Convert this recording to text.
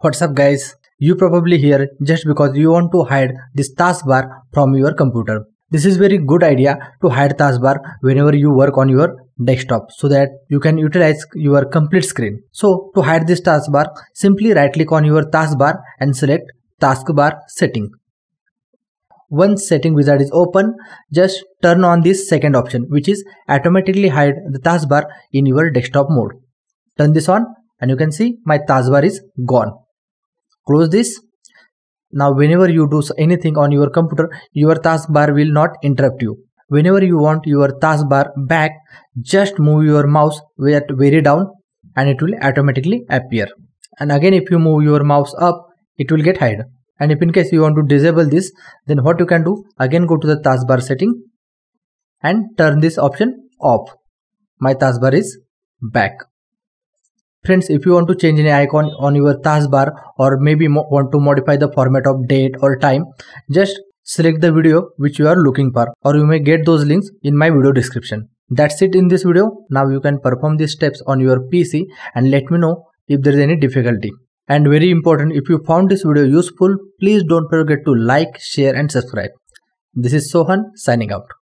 What's up guys? You probably here just because you want to hide this taskbar from your computer. This is very good idea to hide taskbar whenever you work on your desktop so that you can utilize your complete screen. So to hide this taskbar, simply right click on your taskbar and select taskbar setting. Once setting wizard is open, just turn on this second option which is automatically hide the taskbar in your desktop mode. Turn this on and you can see my taskbar is gone close this now whenever you do anything on your computer your taskbar will not interrupt you whenever you want your taskbar back just move your mouse very down and it will automatically appear and again if you move your mouse up it will get hide and if in case you want to disable this then what you can do again go to the taskbar setting and turn this option off my taskbar is back Friends, if you want to change any icon on your taskbar or maybe want to modify the format of date or time, just select the video which you are looking for or you may get those links in my video description. That's it in this video. Now you can perform these steps on your PC and let me know if there is any difficulty. And very important, if you found this video useful, please don't forget to like, share and subscribe. This is Sohan signing out.